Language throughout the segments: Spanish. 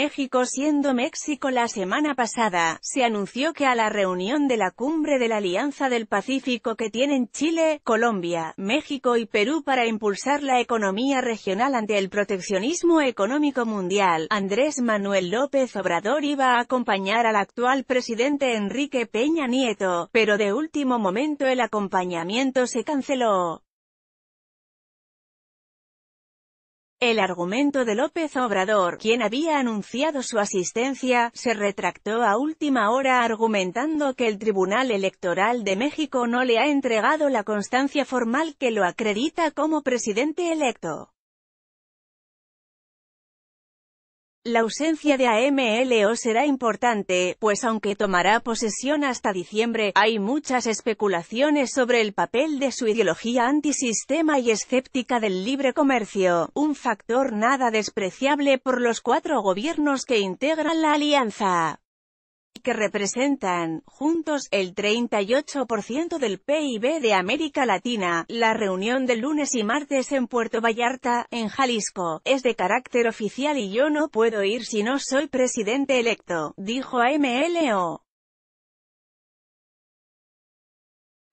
México siendo México la semana pasada, se anunció que a la reunión de la cumbre de la Alianza del Pacífico que tienen Chile, Colombia, México y Perú para impulsar la economía regional ante el proteccionismo económico mundial, Andrés Manuel López Obrador iba a acompañar al actual presidente Enrique Peña Nieto, pero de último momento el acompañamiento se canceló. El argumento de López Obrador, quien había anunciado su asistencia, se retractó a última hora argumentando que el Tribunal Electoral de México no le ha entregado la constancia formal que lo acredita como presidente electo. La ausencia de AMLO será importante, pues aunque tomará posesión hasta diciembre, hay muchas especulaciones sobre el papel de su ideología antisistema y escéptica del libre comercio, un factor nada despreciable por los cuatro gobiernos que integran la alianza que representan, juntos, el 38% del PIB de América Latina. La reunión del lunes y martes en Puerto Vallarta, en Jalisco, es de carácter oficial y yo no puedo ir si no soy presidente electo, dijo AMLO.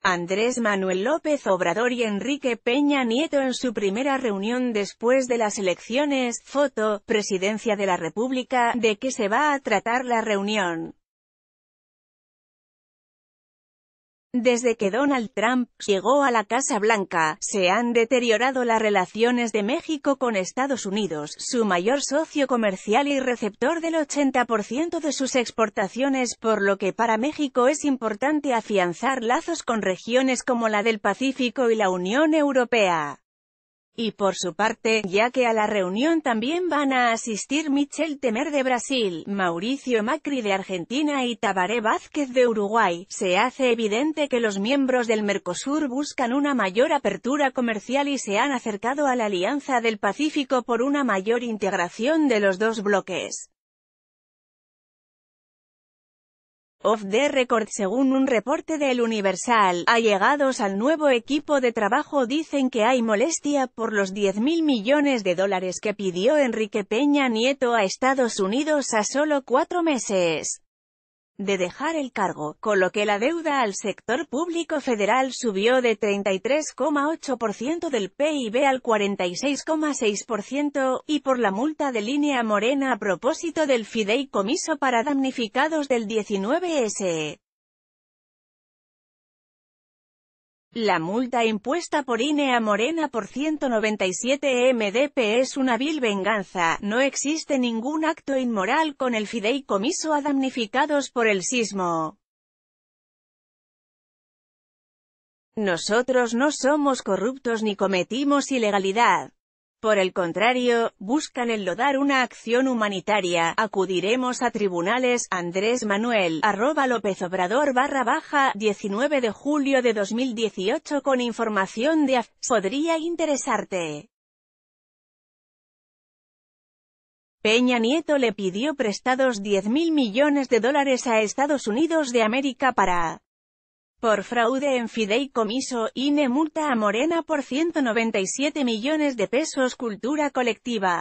Andrés Manuel López Obrador y Enrique Peña Nieto en su primera reunión después de las elecciones, foto, Presidencia de la República, ¿de qué se va a tratar la reunión? Desde que Donald Trump llegó a la Casa Blanca, se han deteriorado las relaciones de México con Estados Unidos, su mayor socio comercial y receptor del 80% de sus exportaciones, por lo que para México es importante afianzar lazos con regiones como la del Pacífico y la Unión Europea. Y por su parte, ya que a la reunión también van a asistir Michel Temer de Brasil, Mauricio Macri de Argentina y Tabaré Vázquez de Uruguay, se hace evidente que los miembros del Mercosur buscan una mayor apertura comercial y se han acercado a la Alianza del Pacífico por una mayor integración de los dos bloques. of the Record según un reporte del Universal, allegados al nuevo equipo de trabajo dicen que hay molestia por los 10.000 millones de dólares que pidió Enrique Peña Nieto a Estados Unidos a solo cuatro meses de dejar el cargo, con lo que la deuda al sector público federal subió de 33,8% del PIB al 46,6%, y por la multa de línea morena a propósito del fideicomiso para damnificados del 19S. La multa impuesta por INE a Morena por 197 e MDP es una vil venganza, no existe ningún acto inmoral con el fideicomiso a damnificados por el sismo. Nosotros no somos corruptos ni cometimos ilegalidad. Por el contrario, buscan lodar una acción humanitaria, acudiremos a tribunales, Andrés Manuel, arroba López Obrador barra baja, 19 de julio de 2018 con información de AF, podría interesarte. Peña Nieto le pidió prestados 10.000 millones de dólares a Estados Unidos de América para por fraude en fideicomiso, INE multa a Morena por 197 millones de pesos Cultura colectiva.